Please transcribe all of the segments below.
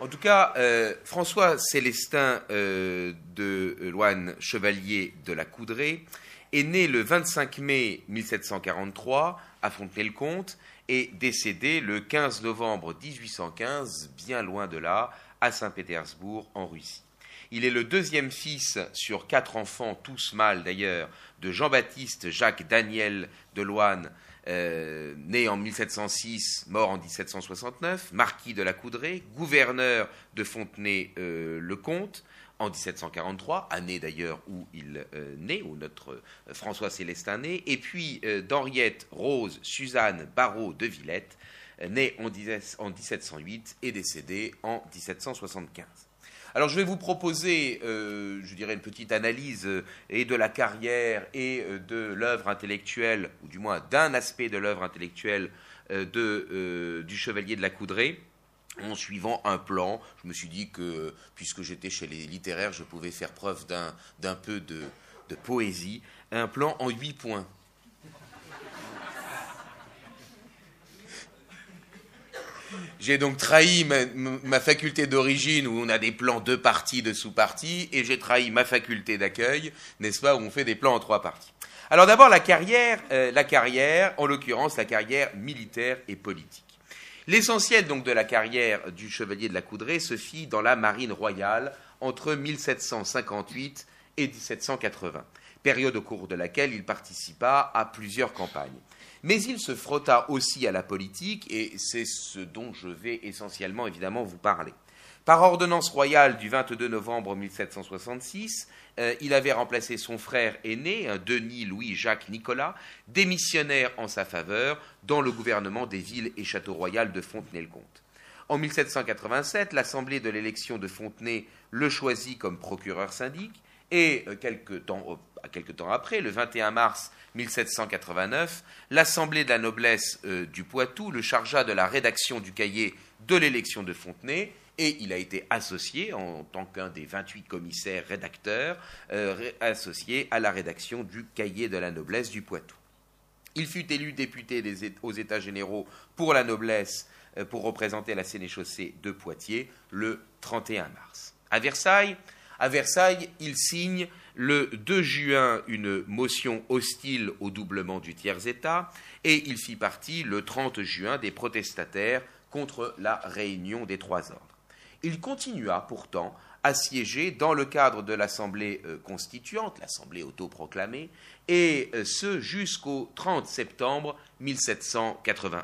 En tout cas, euh, François Célestin euh, de euh, Loine, chevalier de la Coudrée, est né le 25 mai 1743 à Fontenay-le-Comte et décédé le 15 novembre 1815, bien loin de là, à Saint-Pétersbourg, en Russie. Il est le deuxième fils sur quatre enfants, tous mâles d'ailleurs, de Jean-Baptiste Jacques Daniel de Loine, euh, né en 1706, mort en 1769, marquis de la Coudray, gouverneur de Fontenay-le-Comte euh, en 1743, année d'ailleurs où il euh, naît, où notre François Célestin naît, et puis d'Henriette Rose Suzanne Barrault de Villette, née en 1708 et décédée en 1775. Alors je vais vous proposer, euh, je dirais, une petite analyse euh, et de la carrière et euh, de l'œuvre intellectuelle, ou du moins d'un aspect de l'œuvre intellectuelle de, du Chevalier de la Coudrée en suivant un plan. Je me suis dit que, puisque j'étais chez les littéraires, je pouvais faire preuve d'un peu de poésie. Un plan en huit points. J'ai donc trahi ma, faculté d'origine où on a des plans deux parties, de sous-parties, et j'ai trahi ma faculté d'accueil, n'est-ce pas, où on fait des plans en trois parties. Alors d'abord la carrière, euh, la carrière, en l'occurrence la carrière militaire et politique. L'essentiel donc de la carrière du chevalier de la Coudray se fit dans la marine royale entre 1758 et 1780, période au cours de laquelle il participa à plusieurs campagnes. Mais il se frotta aussi à la politique, et c'est ce dont je vais essentiellement évidemment vous parler. Par ordonnance royale du 22 novembre 1766, euh, il avait remplacé son frère aîné, Denis Louis-Jacques Nicolas, démissionnaire en sa faveur dans le gouvernement des villes et châteaux royales de Fontenay-le-Comte. En 1787, l'Assemblée de l'élection de Fontenay le choisit comme procureur syndic et, euh, quelque quelques temps quelques temps après, le 21 mars 1789, l'Assemblée de la noblesse euh, du Poitou le chargea de la rédaction du cahier de l'élection de Fontenay et il a été associé, en tant qu'un des 28 commissaires rédacteurs, euh, associés à la rédaction du cahier de la noblesse du Poitou. Il fut élu député aux États généraux pour la noblesse euh, pour représenter la sénéchaussée de Poitiers le 31 mars. À Versailles, à Versailles, il signe le 2 juin une motion hostile au doublement du tiers-État, et il fit partie le 30 juin des protestataires contre la réunion des trois ordres. Il continua pourtant à siéger dans le cadre de l'Assemblée euh, constituante, l'Assemblée autoproclamée, et euh, ce jusqu'au 30 septembre 1791.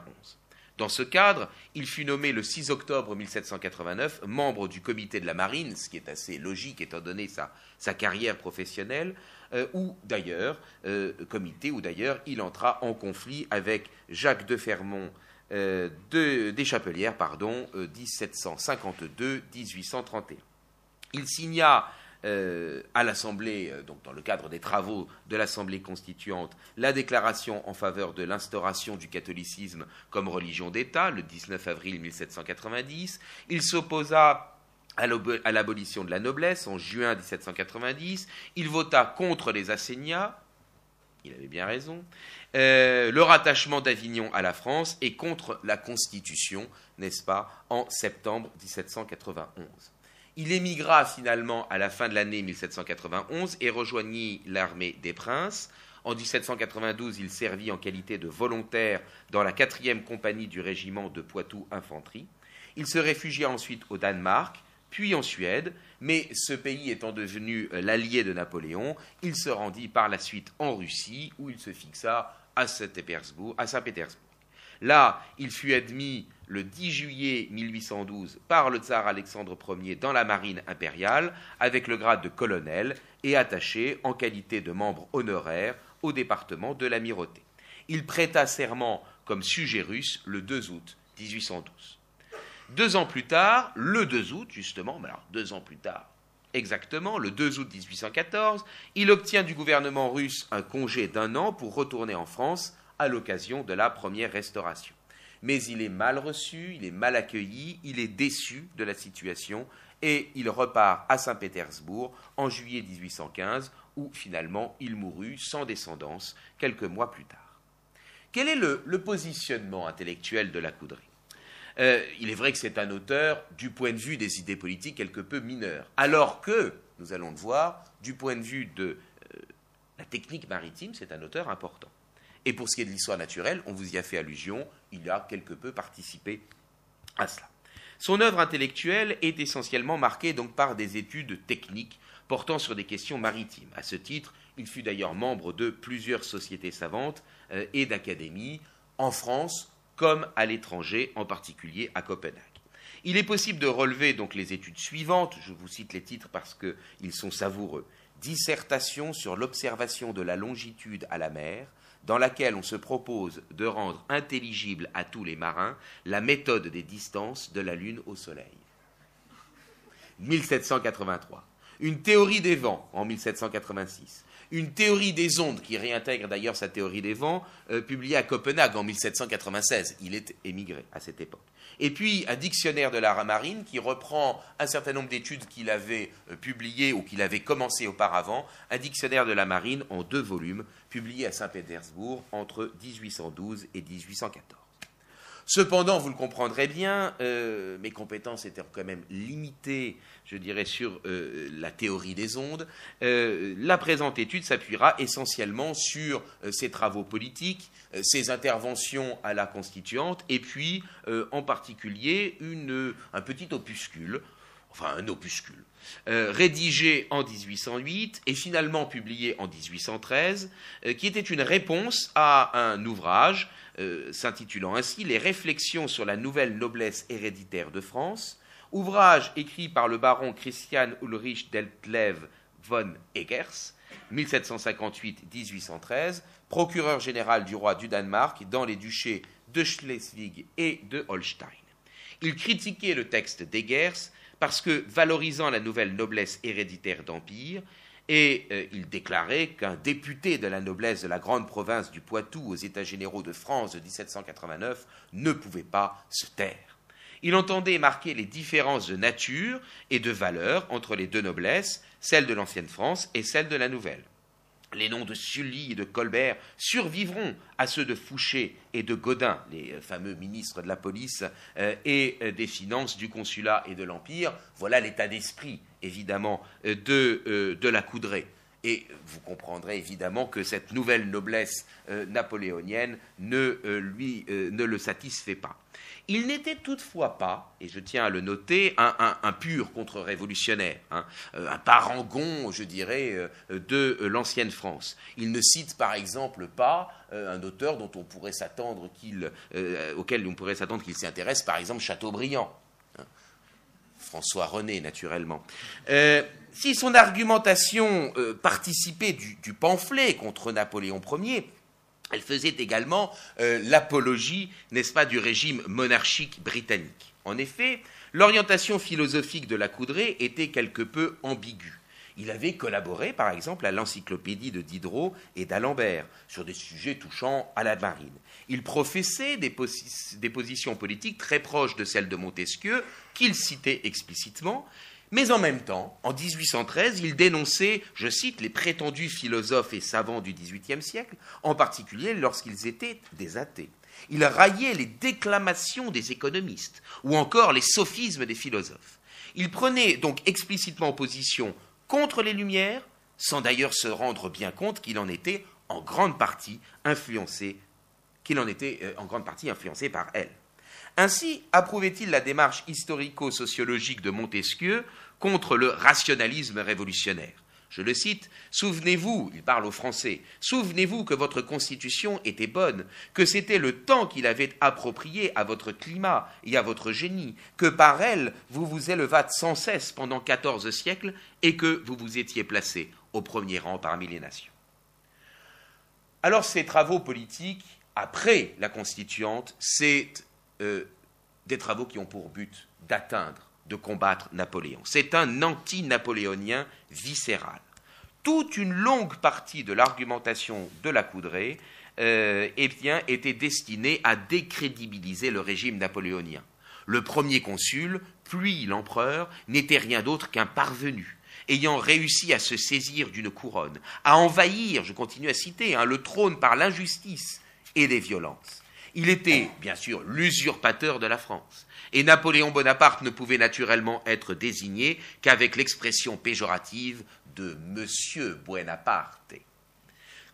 Dans ce cadre, il fut nommé le 6 octobre 1789 membre du comité de la marine, ce qui est assez logique étant donné sa, carrière professionnelle, euh, où d'ailleurs, euh, comité d'ailleurs il entra en conflit avec Jacques de Fermont euh, des Chapelières, pardon, 1752-1831. Euh, il signa euh, à l'Assemblée, euh, donc dans le cadre des travaux de l'Assemblée constituante, la déclaration en faveur de l'instauration du catholicisme comme religion d'État le 19 avril 1790. Il s'opposa à l'abolition de la noblesse en juin 1790. Il vota contre les assignats. Il avait bien raison. Euh, le rattachement d'Avignon à la France et contre la Constitution, n'est-ce pas, en septembre 1791. Il émigra finalement à la fin de l'année 1791 et rejoignit l'armée des princes. En 1792, il servit en qualité de volontaire dans la 4e compagnie du régiment de Poitou Infanterie. Il se réfugia ensuite au Danemark, puis en Suède, mais ce pays étant devenu euh, l'allié de Napoléon, il se rendit par la suite en Russie, où il se fixa à Saint-Pétersbourg. Là, il fut admis le 10 juillet 1812 par le tsar Alexandre Ier dans la marine impériale avec le grade de colonel et attaché en qualité de membre honoraire au département de l'amirauté. Il prêta serment comme sujet russe le 2 août 1812. Deux ans plus tard, le 2 août justement, alors deux ans plus tard exactement, le 2 août 1814, il obtient du gouvernement russe un congé d'un an pour retourner en France à l'occasion de la première restauration. Mais il est mal reçu, il est mal accueilli, il est déçu de la situation et il repart à Saint-Pétersbourg en juillet 1815 où finalement il mourut sans descendance quelques mois plus tard. Quel est le, positionnement intellectuel de la coudrie? Euh, il est vrai que c'est un auteur du point de vue des idées politiques quelque peu mineur, alors que, nous allons le voir, du point de vue de euh, la technique maritime, c'est un auteur important. Et pour ce qui est de l'histoire naturelle, on vous y a fait allusion, il a quelque peu participé à cela. Son œuvre intellectuelle est essentiellement marquée donc par des études techniques portant sur des questions maritimes. À ce titre, il fut d'ailleurs membre de plusieurs sociétés savantes euh, et d'académies en France comme à l'étranger, en particulier à Copenhague. Il est possible de relever donc les études suivantes, je vous cite les titres parce qu'ils sont savoureux. Dissertation sur l'observation de la longitude à la mer, dans laquelle on se propose de rendre intelligible à tous les marins la méthode des distances de la Lune au Soleil. 1783. Une théorie des vents en 1786 une théorie des ondes, qui réintègre d'ailleurs sa théorie des vents, euh, publiée à Copenhague en 1796. Il est émigré à cette époque. Et puis un dictionnaire de la marine qui reprend un certain nombre d'études qu'il avait euh, publiées ou qu'il avait commencées auparavant, un dictionnaire de la marine en deux volumes, publié à Saint-Pétersbourg entre 1812 et 1814. Cependant, vous le comprendrez bien, euh, mes compétences étaient quand même limitées, je dirais, sur euh, la théorie des ondes. Euh, la présente étude s'appuiera essentiellement sur ses travaux politiques, ses interventions à la constituante, et puis en particulier un petit opuscule enfin un opuscule, euh, rédigé en 1808 et finalement publié en 1813, euh, qui était une réponse à un ouvrage euh, s'intitulant ainsi Les réflexions sur la nouvelle noblesse héréditaire de France, ouvrage écrit par le baron Christian Ulrich Deltlev von Eggers, 1758-1813, procureur général du roi du Danemark dans les duchés de Schleswig et de Holstein. Il critiquait le texte d'Eggers parce que valorisant la nouvelle noblesse héréditaire d'Empire, et euh, il déclarait qu'un député de la noblesse de la grande province du Poitou aux États généraux de France de 1789 ne pouvait pas se taire. Il entendait marquer les différences de nature et de valeur entre les deux noblesses, celle de l'ancienne France et celle de la nouvelle les noms de Sully et de Colbert survivront à ceux de Fouché et de Godin, les euh, fameux ministres de la police euh, et euh, des finances, du consulat et de l'Empire. Voilà l'état d'esprit, évidemment, de, de la coudrée Et vous comprendrez évidemment que cette nouvelle noblesse napoléonienne ne, lui, ne le satisfait pas. Il n'était toutefois pas, et je tiens à le noter, un, pur contre-révolutionnaire, hein, euh, un parangon, je dirais, euh, de euh, l'ancienne France. Il ne cite par exemple pas un auteur dont on pourrait s'attendre qu'il, auquel on pourrait s'attendre qu'il s'intéresse, par exemple Chateaubriand. Hein, François René, naturellement. si son argumentation participait du, pamphlet contre Napoléon Ier, elle faisait également euh, l'apologie, n'est-ce pas, du régime monarchique britannique. En effet, l'orientation philosophique de la était quelque peu ambiguë. Il avait collaboré, par exemple, à l'encyclopédie de Diderot et d'Alembert sur des sujets touchant à la marine. Il professait des positions politiques très proches de celles de Montesquieu, qu'il citait explicitement, mais en même temps, en 1813, il dénonçait, je cite, les prétendus philosophes et savants du XVIIIe siècle, en particulier lorsqu'ils étaient des athées. Il raillait les déclamations des économistes ou encore les sophismes des philosophes. Il prenait donc explicitement position contre les Lumières, sans d'ailleurs se rendre bien compte qu'il en était en grande partie influencé, qu'il en était euh, en grande partie influencé par elles. Ainsi approuvait-il la démarche historico-sociologique de Montesquieu contre le rationalisme révolutionnaire. Je le cite, Souvenez-vous, il parle aux Français, souvenez-vous que votre constitution était bonne, que c'était le temps qu'il avait approprié à votre climat et à votre génie, que par elle vous vous élevâtes sans cesse pendant quatorze siècles et que vous vous étiez placé au premier rang parmi les nations. Alors ces travaux politiques, après la constituante, c'est euh, des travaux qui ont pour but d'atteindre, de combattre Napoléon. C'est un anti-napoléonien viscéral. Toute une longue partie de l'argumentation de la coudrée euh, eh bien, était destinée à décrédibiliser le régime napoléonien. Le premier consul, puis l'empereur, n'était rien d'autre qu'un parvenu ayant réussi à se saisir d'une couronne, à envahir, je continue à citer, hein, le trône par l'injustice et les violences. Il était, bien sûr, l'usurpateur de la France. Et Napoléon Bonaparte ne pouvait naturellement être désigné qu'avec l'expression péjorative de Monsieur Bonaparte ».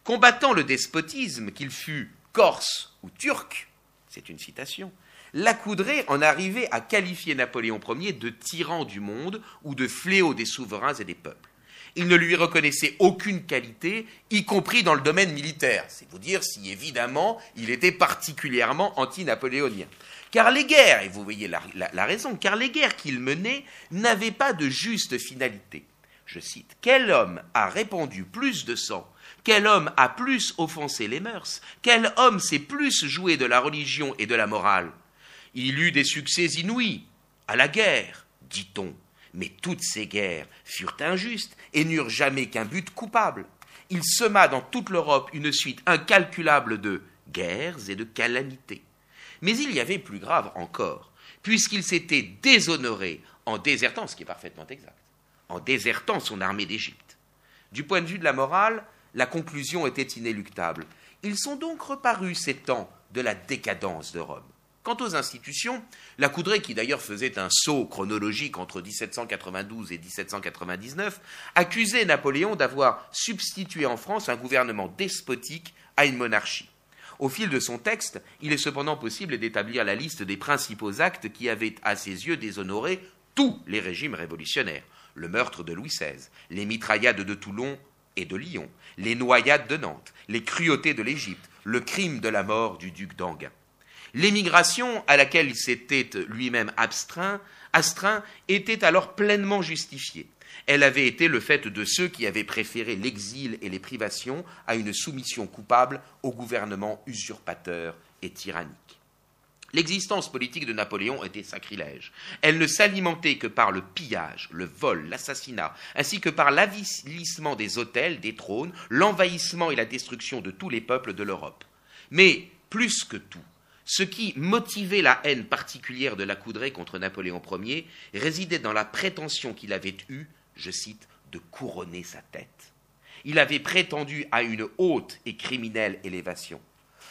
Combattant le despotisme, qu'il fût corse ou turc, c'est une citation, Lacoudré en arrivait à qualifier Napoléon Ier de tyran du monde ou de fléau des souverains et des peuples il ne lui reconnaissait aucune qualité, y compris dans le domaine militaire. C'est vous dire si évidemment il était particulièrement anti-napoléonien. Car les guerres, et vous voyez la, la raison, car les guerres qu'il menait n'avaient pas de juste finalité. Je cite, Quel homme a répandu plus de sang quel homme a plus offensé les mœurs Quel homme s'est plus joué de la religion et de la morale Il eut des succès inouïs à la guerre, dit-on. Mais toutes ces guerres furent injustes et n'eurent jamais qu'un but coupable. Il sema dans toute l'Europe une suite incalculable de guerres et de calamités. Mais il y avait plus grave encore, puisqu'il s'était déshonoré en désertant, ce qui est parfaitement exact, en désertant son armée d'Égypte. Du point de vue de la morale, la conclusion était inéluctable. Ils sont donc reparus ces temps de la décadence de Rome. Quant aux institutions, la coudrée, qui d'ailleurs faisait un saut chronologique entre 1792 et 1799, accusait Napoléon d'avoir substitué en France un gouvernement despotique à une monarchie. Au fil de son texte, il est cependant possible d'établir la liste des principaux actes qui avaient à ses yeux déshonoré tous les régimes révolutionnaires le meurtre de Louis XVI, les mitraillades de Toulon et de Lyon, les noyades de Nantes, les cruautés de l'Égypte, le crime de la mort du duc d'Anguin. L'émigration à laquelle il s'était lui-même astreint était alors pleinement justifiée. Elle avait été le fait de ceux qui avaient préféré l'exil et les privations à une soumission coupable au gouvernement usurpateur et tyrannique. L'existence politique de Napoléon était sacrilège. Elle ne s'alimentait que par le pillage, le vol, l'assassinat, ainsi que par l'avilissement des hôtels, des trônes, l'envahissement et la destruction de tous les peuples de l'Europe. Mais, plus que tout, ce qui motivait la haine particulière de la coudrée contre Napoléon Ier résidait dans la prétention qu'il avait eue, je cite, de couronner sa tête. Il avait prétendu à une haute et criminelle élévation.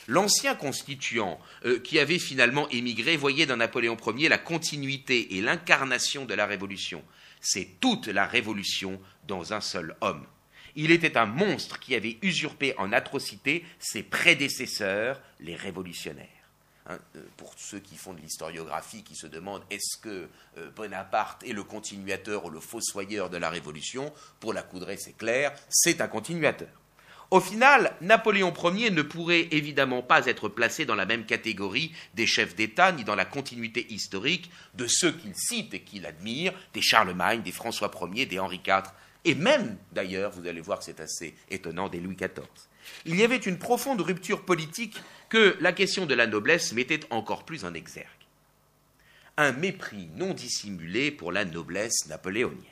L'ancien constituant, euh, qui avait finalement émigré, voyait dans Napoléon Ier la continuité et l'incarnation de la Révolution. C'est toute la Révolution dans un seul homme. Il était un monstre qui avait usurpé en atrocité ses prédécesseurs, les révolutionnaires. Hein, euh, pour ceux qui font de l'historiographie, qui se demandent est-ce que euh, Bonaparte est le continuateur ou le fossoyeur de la Révolution, pour la coudrer, c'est clair, c'est un continuateur. Au final, Napoléon Ier ne pourrait évidemment pas être placé dans la même catégorie des chefs d'État, ni dans la continuité historique de ceux qu'il cite et qu'il admire, des Charlemagne, des François Ier, des Henri IV, et même, d'ailleurs, vous allez voir que c'est assez étonnant, dès Louis XIV. Il y avait une profonde rupture politique que la question de la noblesse mettait encore plus en exergue. Un mépris non dissimulé pour la noblesse napoléonienne.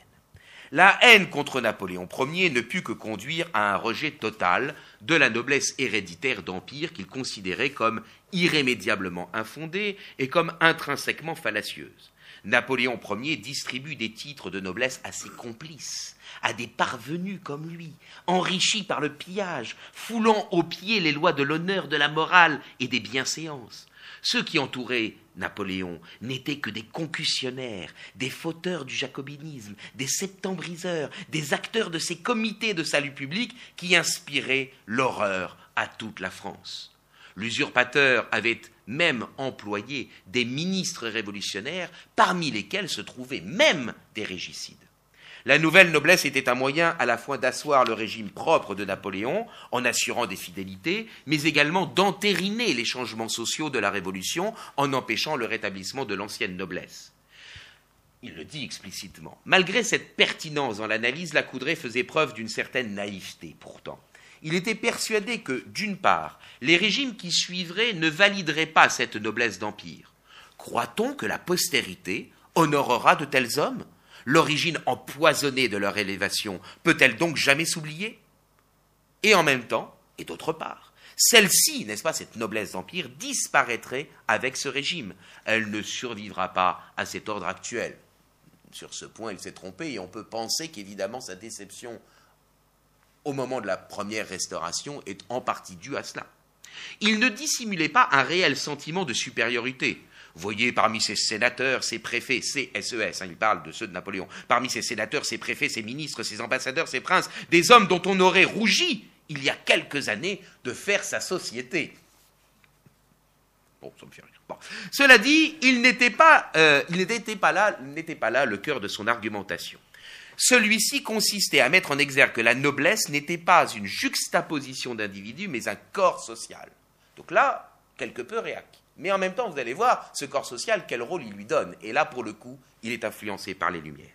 La haine contre Napoléon Ier ne put que conduire à un rejet total de la noblesse héréditaire d'Empire qu'il considérait comme irrémédiablement infondée et comme intrinsèquement fallacieuse. Napoléon Ier distribue des titres de noblesse à ses complices, à des parvenus comme lui, enrichis par le pillage, foulant aux pieds les lois de l'honneur, de la morale et des bienséances. Ceux qui entouraient Napoléon n'étaient que des concussionnaires, des fauteurs du jacobinisme, des septembriseurs, des acteurs de ces comités de salut public qui inspiraient l'horreur à toute la France. L'usurpateur avait même employé des ministres révolutionnaires, parmi lesquels se trouvaient même des régicides. La nouvelle noblesse était un moyen à la fois d'asseoir le régime propre de Napoléon en assurant des fidélités, mais également d'entériner les changements sociaux de la Révolution en empêchant le rétablissement de l'ancienne noblesse. Il le dit explicitement. Malgré cette pertinence dans l'analyse, la faisait preuve d'une certaine naïveté pourtant. Il était persuadé que, d'une part, les régimes qui suivraient ne valideraient pas cette noblesse d'empire. Croit-on que la postérité honorera de tels hommes L'origine empoisonnée de leur élévation peut-elle donc jamais s'oublier Et en même temps, et d'autre part, celle-ci, n'est-ce pas, cette noblesse d'empire, disparaîtrait avec ce régime. Elle ne survivra pas à cet ordre actuel. Sur ce point, il s'est trompé et on peut penser qu'évidemment sa déception au moment de la première restauration est en partie due à cela. Il ne dissimulait pas un réel sentiment de supériorité, voyez parmi ces sénateurs, ces préfets, ces SES, e hein, il parle de ceux de Napoléon, parmi ces sénateurs, ces préfets, ces ministres, ces ambassadeurs, ces princes, des hommes dont on aurait rougi il y a quelques années de faire sa société. Bon, ça me fait Cela dit, il n'était pas, euh, pas là, n'était pas là le cœur de son argumentation. Celui-ci consistait à mettre en exergue que la noblesse n'était pas une juxtaposition d'individus, mais un corps social. Donc là, quelque peu réac. Mais en même temps, vous allez voir, ce corps social, quel rôle il lui donne. Et là, pour le coup, il est influencé par les Lumières.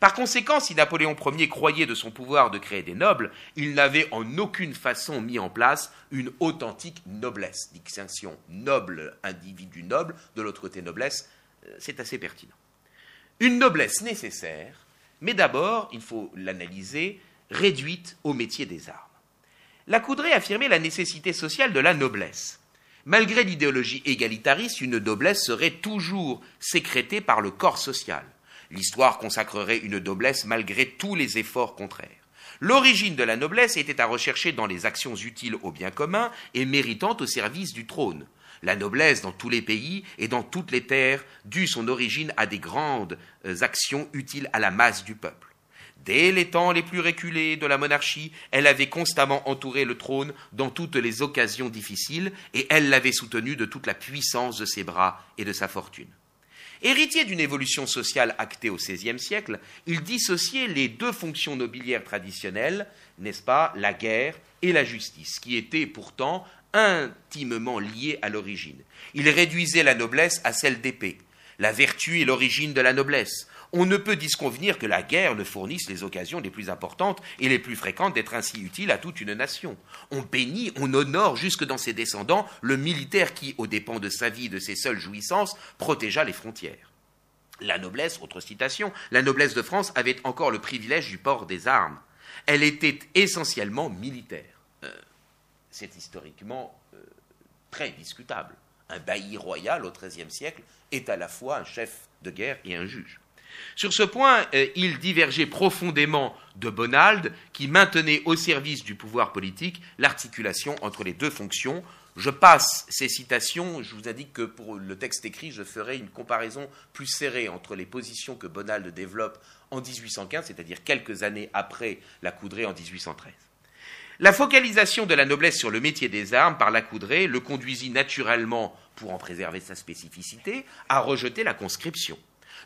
Par conséquent, si Napoléon Ier croyait de son pouvoir de créer des nobles, il n'avait en aucune façon mis en place une authentique noblesse. Distinction noble, individu noble, de l'autre côté noblesse, euh, c'est assez pertinent. Une noblesse nécessaire, mais d'abord, il faut l'analyser, réduite au métier des armes. La Coudray affirmait la nécessité sociale de la noblesse. Malgré l'idéologie égalitariste, une noblesse serait toujours sécrétée par le corps social. L'histoire consacrerait une noblesse malgré tous les efforts contraires. L'origine de la noblesse était à rechercher dans les actions utiles au bien commun et méritantes au service du trône. La noblesse dans tous les pays et dans toutes les terres dut son origine à des grandes euh, actions utiles à la masse du peuple. Dès les temps les plus reculés de la monarchie, elle avait constamment entouré le trône dans toutes les occasions difficiles, et elle l'avait soutenu de toute la puissance de ses bras et de sa fortune. Héritier d'une évolution sociale actée au XVIe siècle, il dissociait les deux fonctions nobilières traditionnelles, n'est-ce pas, la guerre et la justice, qui étaient pourtant intimement liées à l'origine. Il réduisait la noblesse à celle d'épée, la vertu est l'origine de la noblesse on ne peut disconvenir que la guerre ne fournisse les occasions les plus importantes et les plus fréquentes d'être ainsi utile à toute une nation. On bénit, on honore jusque dans ses descendants le militaire qui, aux dépens de sa vie et de ses seules jouissances, protégea les frontières. La noblesse, autre citation, la noblesse de France avait encore le privilège du port des armes. Elle était essentiellement militaire. Euh, c'est historiquement euh, très discutable. Un bailli royal au XIIIe siècle est à la fois un chef de guerre et un juge. Sur ce point, euh, il divergeait profondément de Bonald, qui maintenait au service du pouvoir politique l'articulation entre les deux fonctions. Je passe ces citations, je vous indique que pour le texte écrit, je ferai une comparaison plus serrée entre les positions que Bonald développe en 1815, c'est-à-dire quelques années après la coudrée en 1813. La focalisation de la noblesse sur le métier des armes par la coudrée le conduisit naturellement, pour en préserver sa spécificité, à rejeter la conscription.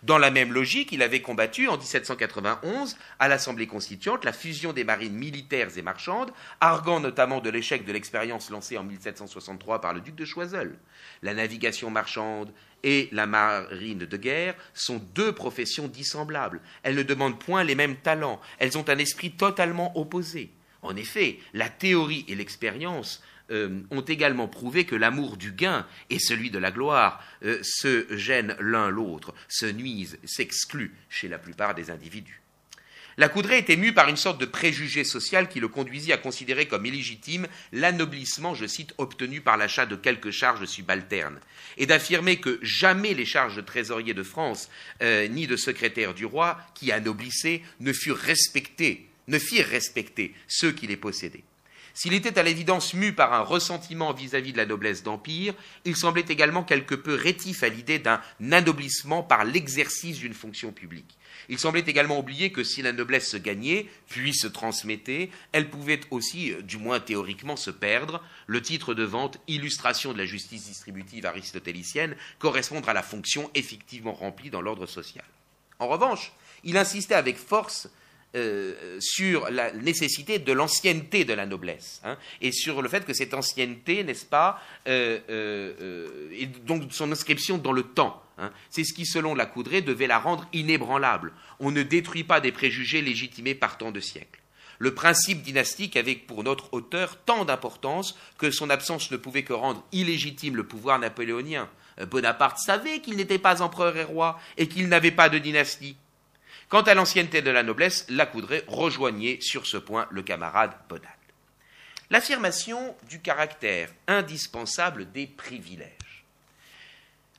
Dans la même logique, il avait combattu en 1791 à l'Assemblée constituante la fusion des marines militaires et marchandes, arguant notamment de l'échec de l'expérience lancée en 1763 par le duc de Choiseul. La navigation marchande et la marine de guerre sont deux professions dissemblables. Elles ne demandent point les mêmes talents, elles ont un esprit totalement opposé. En effet, la théorie et l'expérience euh, ont également prouvé que l'amour du gain et celui de la gloire euh, se gênent l'un l'autre, se nuisent, s'excluent chez la plupart des individus. La Coudray est émue par une sorte de préjugé social qui le conduisit à considérer comme illégitime l'annoblissement, je cite, obtenu par l'achat de quelques charges subalternes, et d'affirmer que jamais les charges de trésorier de France euh, ni de secrétaire du roi, qui anoblissaient, ne furent respectées, ne firent respecter ceux qui les possédaient. S'il était à l'évidence mu par un ressentiment vis-à-vis de la noblesse d'Empire, il semblait également quelque peu rétif à l'idée d'un anoblissement par l'exercice d'une fonction publique. Il semblait également oublier que si la noblesse se gagnait, puis se transmettait, elle pouvait aussi, euh, du moins théoriquement, se perdre, le titre de vente Illustration de la justice distributive aristotélicienne correspondre à la fonction effectivement remplie dans l'ordre social. En revanche, il insistait avec force euh, sur la nécessité de l'ancienneté de la noblesse hein, et sur le fait que cette ancienneté, n'est-ce pas, et euh, euh, donc son inscription dans le temps. Hein. c'est ce qui, selon la devait la rendre inébranlable. On ne détruit pas des préjugés légitimés par tant de siècles. Le principe dynastique avait pour notre auteur tant d'importance que son absence ne pouvait que rendre illégitime le pouvoir napoléonien. Bonaparte savait qu'il n'était pas empereur et roi et qu'il n'avait pas de dynastie. Quant à l'ancienneté de la noblesse, la coudrée rejoignait sur ce point le camarade Bonal. L'affirmation du caractère indispensable des privilèges.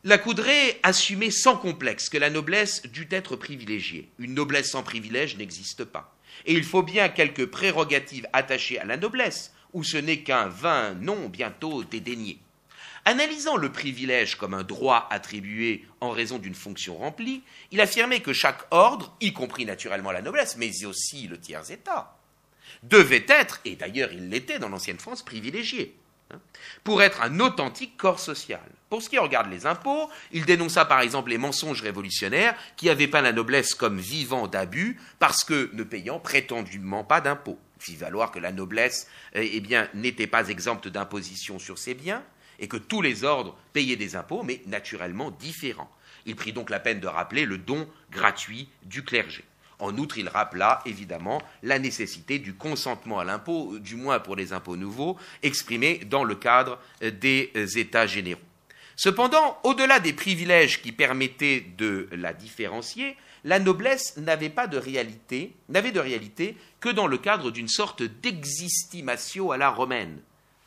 La coudrée assumait sans complexe que la noblesse dut être privilégiée. Une noblesse sans privilèges n'existe pas. Et il faut bien quelques prérogatives attachées à la noblesse, ou ce n'est qu'un vain nom bientôt dédaigné. Analysant le privilège comme un droit attribué en raison d'une fonction remplie, il affirmait que chaque ordre, y compris naturellement la noblesse, mais aussi le tiers-état, devait être, et d'ailleurs il l'était dans l'ancienne France, privilégié, hein, pour être un authentique corps social. Pour ce qui regarde les impôts, il dénonça par exemple les mensonges révolutionnaires qui avaient peint la noblesse comme vivant d'abus parce que ne payant prétendument pas d'impôts. Il fit valoir que la noblesse euh, eh n'était pas exempte d'imposition sur ses biens, et que tous les ordres payaient des impôts, mais naturellement différents. Il prit donc la peine de rappeler le don gratuit du clergé. En outre, il rappela évidemment la nécessité du consentement à l'impôt, euh, du moins pour les impôts nouveaux, exprimé dans le cadre euh, des euh, États généraux. Cependant, au-delà des privilèges qui permettaient de la différencier, la noblesse n'avait pas de réalité, n'avait de réalité que dans le cadre d'une sorte d'existimatio à la romaine.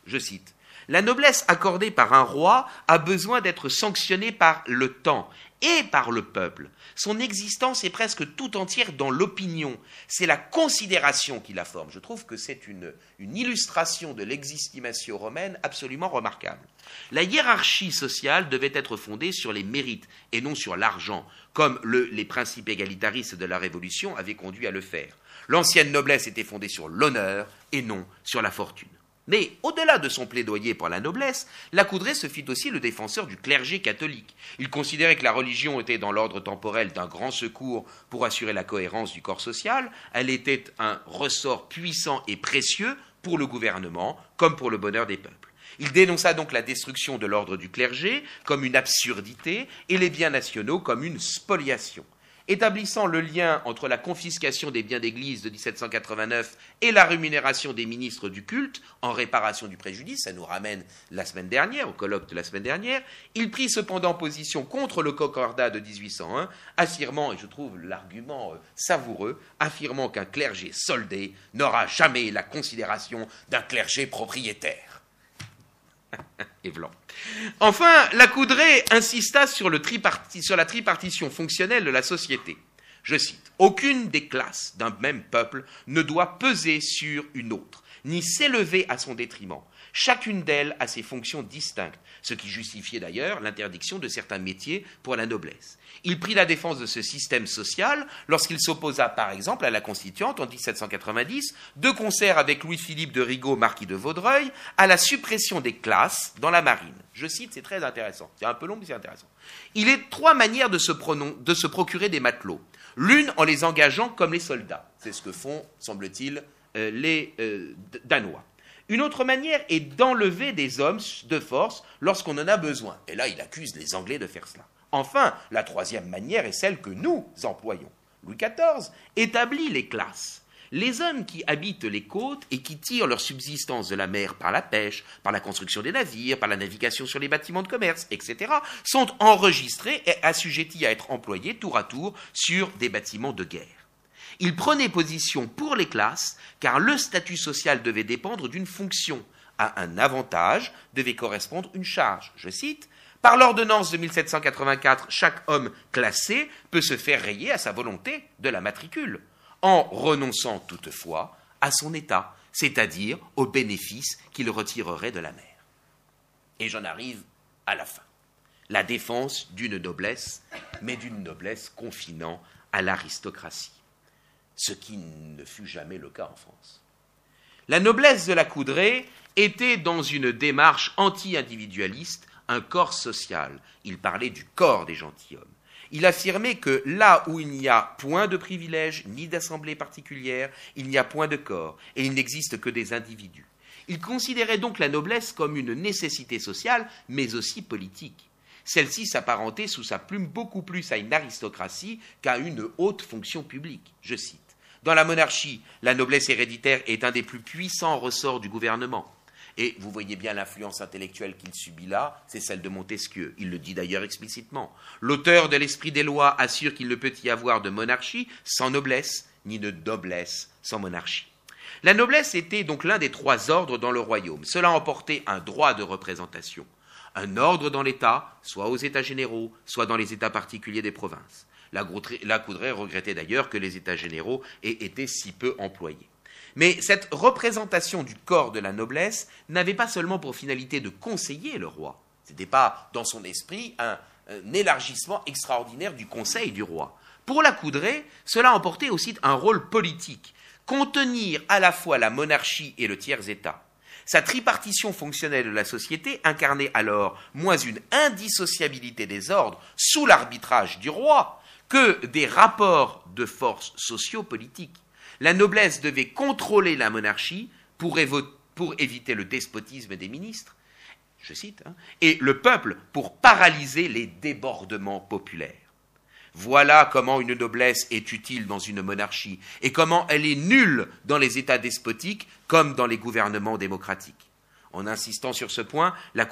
Je cite la noblesse accordée par un roi a besoin d'être sanctionnée par le temps et par le peuple. Son existence est presque tout entière dans l'opinion. C'est la considération qui la forme. Je trouve que c'est une, illustration de l'existimatio romaine absolument remarquable. La hiérarchie sociale devait être fondée sur les mérites et non sur l'argent, comme les principes égalitaristes de la Révolution avaient conduit à le faire. L'ancienne noblesse était fondée sur l'honneur et non sur la fortune. Mais au-delà de son plaidoyer pour la noblesse, Coudray se fit aussi le défenseur du clergé catholique. Il considérait que la religion était dans l'ordre temporel d'un grand secours pour assurer la cohérence du corps social, elle était un ressort puissant et précieux pour le gouvernement comme pour le bonheur des peuples. Il dénonça donc la destruction de l'ordre du clergé comme une absurdité et les biens nationaux comme une spoliation établissant le lien entre la confiscation des biens d'église de 1789 et la rémunération des ministres du culte en réparation du préjudice, ça nous ramène la semaine dernière, au colloque de la semaine dernière, il prit cependant position contre le concordat de 1801, affirmant, et je trouve l'argument euh, savoureux, affirmant qu'un clergé soldé n'aura jamais la considération d'un clergé propriétaire. et blanc. Enfin, la Coudray insista sur, sur la tripartition fonctionnelle de la société. Je cite, Aucune des classes d'un même peuple ne doit peser sur une autre, ni s'élever à son détriment. Chacune d'elles a ses fonctions distinctes, ce qui justifiait d'ailleurs l'interdiction de certains métiers pour la noblesse. Il prit la défense de ce système social lorsqu'il s'opposa par exemple à la Constituante en 1790, de concert avec Louis-Philippe de Rigaud, marquis de Vaudreuil, à la suppression des classes dans la marine. Je cite, c'est très intéressant. C'est un peu long, mais c'est intéressant. Il est trois manières de se, de se procurer des matelots l'une en les engageant comme les soldats. C'est ce que font, semble-t-il, euh, les euh, Danois. Une autre manière est d'enlever des hommes de force lorsqu'on en a besoin. Et là, il accuse les Anglais de faire cela. Enfin, la troisième manière est celle que nous employons. Louis XIV établit les classes les hommes qui habitent les côtes et qui tirent leur subsistance de la mer par la pêche, par la construction des navires, par la navigation sur les bâtiments de commerce, etc., sont enregistrés et assujettis à être employés tour à tour sur des bâtiments de guerre. Ils prenaient position pour les classes, car le statut social devait dépendre d'une fonction. À un avantage devait correspondre une charge. Je cite Par l'ordonnance de 1784, chaque homme classé peut se faire rayer à sa volonté de la matricule en renonçant toutefois à son état, c'est-à-dire aux bénéfices qu'il retirerait de la mer. Et j'en arrive à la fin. La défense d'une noblesse, mais d'une noblesse confinant à l'aristocratie, ce qui ne fut jamais le cas en France. La noblesse de la coudrée était dans une démarche anti-individualiste, un corps social. Il parlait du corps des gentilshommes il affirmait que là où il n'y a point de privilèges, ni d'assemblée particulière, il n'y a point de corps, et il n'existe que des individus. Il considérait donc la noblesse comme une nécessité sociale, mais aussi politique. Celle-ci s'apparentait sous sa plume beaucoup plus à une aristocratie qu'à une haute fonction publique. Je cite. Dans la monarchie, la noblesse héréditaire est un des plus puissants ressorts du gouvernement. Et vous voyez bien l'influence intellectuelle qu'il subit là, c'est celle de Montesquieu. Il le dit d'ailleurs explicitement. L'auteur de l'esprit des lois assure qu'il ne peut y avoir de monarchie sans noblesse, ni de noblesse sans monarchie. La noblesse était donc l'un des trois ordres dans le royaume. Cela emportait un droit de représentation, un ordre dans l'État, soit aux États généraux, soit dans les États particuliers des provinces. La Coudray regrettait d'ailleurs que les États généraux aient été si peu employés. Mais cette représentation du corps de la noblesse n'avait pas seulement pour finalité de conseiller le roi. Ce n'était pas, dans son esprit, un, élargissement extraordinaire du conseil du roi. Pour la Coudray, cela emportait aussi un rôle politique, contenir à la fois la monarchie et le tiers-État. Sa tripartition fonctionnelle de la société incarnait alors moins une indissociabilité des ordres sous l'arbitrage du roi que des rapports de force sociopolitiques. La noblesse devait contrôler la monarchie pour, éviter le despotisme des ministres, je cite, hein, et le peuple pour paralyser les débordements populaires. Voilà comment une noblesse est utile dans une monarchie et comment elle est nulle dans les États despotiques comme dans les gouvernements démocratiques. En insistant sur ce point, la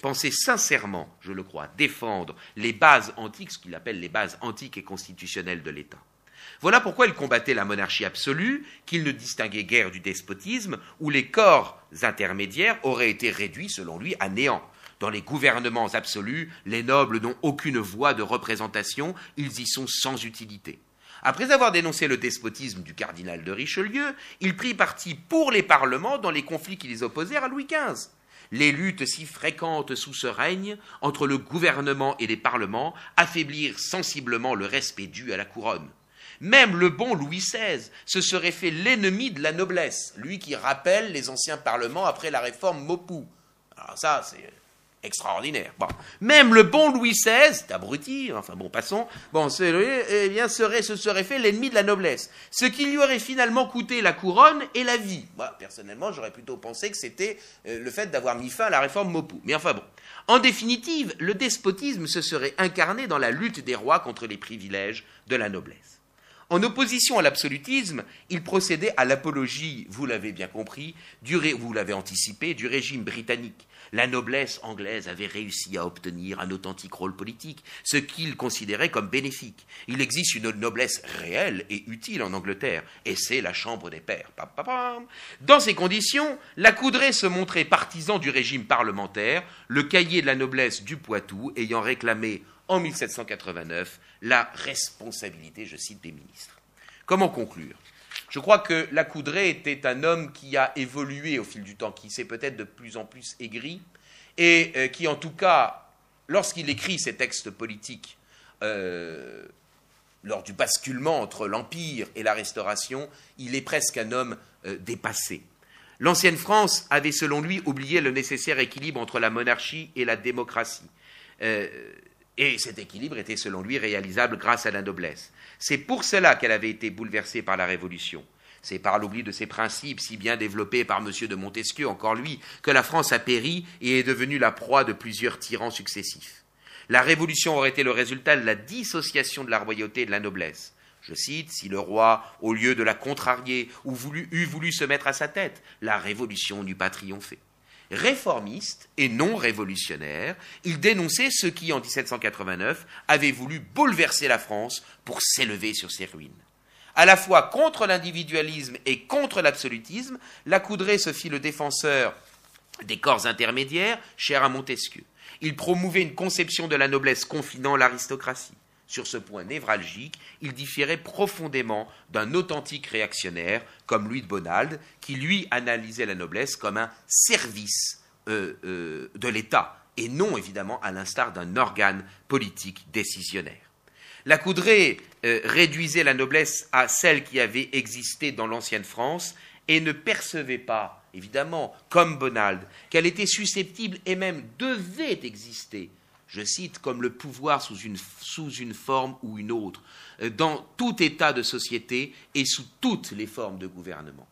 pensait sincèrement, je le crois, défendre les bases antiques, ce qu'il appelle les bases antiques et constitutionnelles de l'État. Voilà pourquoi il combattait la monarchie absolue, qu'il ne distinguait guère du despotisme, où les corps intermédiaires auraient été réduits, selon lui, à néant. Dans les gouvernements absolus, les nobles n'ont aucune voie de représentation, ils y sont sans utilité. Après avoir dénoncé le despotisme du cardinal de Richelieu, il prit parti pour les parlements dans les conflits qui les opposèrent à Louis XV. Les luttes si fréquentes sous ce règne entre le gouvernement et les parlements affaiblirent sensiblement le respect dû à la couronne. Même le bon Louis XVI se serait fait l'ennemi de la noblesse, lui qui rappelle les anciens parlements après la réforme Mopou. Alors ça, c'est extraordinaire. Bon. Même le bon Louis XVI, c'est abruti, enfin bon, passons, bon, eh bien, serait, se serait fait l'ennemi de la noblesse. Ce qui lui aurait finalement coûté la couronne et la vie. Moi, personnellement, j'aurais plutôt pensé que c'était euh, le fait d'avoir mis fin à la réforme Mopou. Mais enfin bon. En définitive, le despotisme se serait incarné dans la lutte des rois contre les privilèges de la noblesse. En opposition à l'absolutisme, il procédait à l'apologie, vous l'avez bien compris, du vous l'avez anticipé, du régime britannique. La noblesse anglaise avait réussi à obtenir un authentique rôle politique, ce qu'il considérait comme bénéfique. Il existe une noblesse réelle et utile en Angleterre, et c'est la Chambre des pères. Dans ces conditions, la Coudray se montrait partisan du régime parlementaire, le cahier de la noblesse du Poitou ayant réclamé en 1789 la responsabilité, je cite, des ministres. Comment conclure Je crois que La était un homme qui a évolué au fil du temps, qui s'est peut-être de plus en plus aigri, et euh, qui, en tout cas, lorsqu'il écrit ses textes politiques, euh, lors du basculement entre l'Empire et la Restauration, il est presque un homme euh, dépassé. L'ancienne France avait, selon lui, oublié le nécessaire équilibre entre la monarchie et la démocratie. Et cet équilibre était selon lui réalisable grâce à la noblesse. C'est pour cela qu'elle avait été bouleversée par la Révolution. C'est par l'oubli de ces principes, si bien développés par M. de Montesquieu, encore lui, que la France a péri et est devenue la proie de plusieurs tyrans successifs. La Révolution aurait été le résultat de la dissociation de la royauté et de la noblesse. Je cite, si le roi, au lieu de la contrarier, voulu, eût voulu se mettre à sa tête, la Révolution n'eût pas triomphé réformiste et non révolutionnaire, il dénonçait ceux qui, en 1789, avaient voulu bouleverser la France pour s'élever sur ses ruines. À la fois contre l'individualisme et contre l'absolutisme, Lacoudré se fit le défenseur des corps intermédiaires, cher à Montesquieu. Il promouvait une conception de la noblesse confinant l'aristocratie sur ce point névralgique, il différait profondément d'un authentique réactionnaire comme Louis de Bonald, qui lui analysait la noblesse comme un service euh, euh, de l'État, et non évidemment à l'instar d'un organe politique décisionnaire. La Coudrée euh, réduisait la noblesse à celle qui avait existé dans l'ancienne France et ne percevait pas, évidemment, comme Bonald, qu'elle était susceptible et même devait exister je cite, comme le pouvoir sous une, forme ou une autre, euh, dans tout état de société et sous toutes les formes de gouvernement.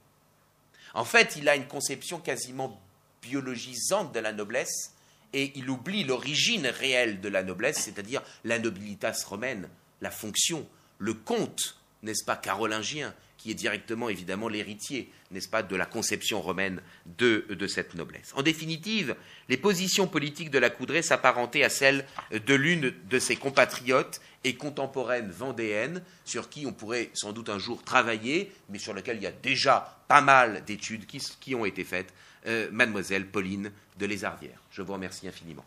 En fait, il a une conception quasiment biologisante de la noblesse et il oublie l'origine réelle de la noblesse, c'est-à-dire la nobilitas romaine, la fonction, le comte, n'est-ce pas, carolingien, qui est directement évidemment l'héritier, n'est-ce pas, de la conception romaine de, cette noblesse. En définitive, les positions politiques de la Coudray s'apparentaient à celles de l'une de ses compatriotes et contemporaines vendéennes, sur qui on pourrait sans doute un jour travailler, mais sur lequel il y a déjà pas mal d'études qui, ont été faites, euh, mademoiselle Pauline de Lézardière. Je vous remercie infiniment.